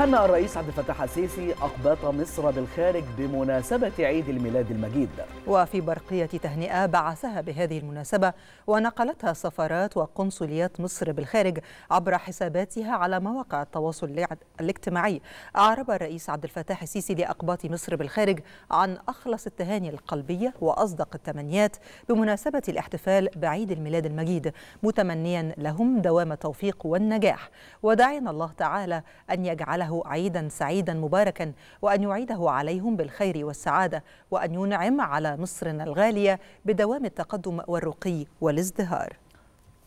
حنى الرئيس عبد الفتاح السيسي أقباط مصر بالخارج بمناسبة عيد الميلاد المجيد وفي برقية تهنئة بعثها بهذه المناسبة ونقلتها سفارات وقنصليات مصر بالخارج عبر حساباتها على مواقع التواصل الاجتماعي أعرب الرئيس عبد الفتاح السيسي لأقباط مصر بالخارج عن أخلص التهاني القلبية وأصدق التمنيات بمناسبة الاحتفال بعيد الميلاد المجيد متمنيا لهم دوام التوفيق والنجاح وداعيا الله تعالى أن يجعله له عيدا سعيدا مباركا وأن يعيده عليهم بالخير والسعادة وأن ينعم على مصرنا الغالية بدوام التقدم والرقي والازدهار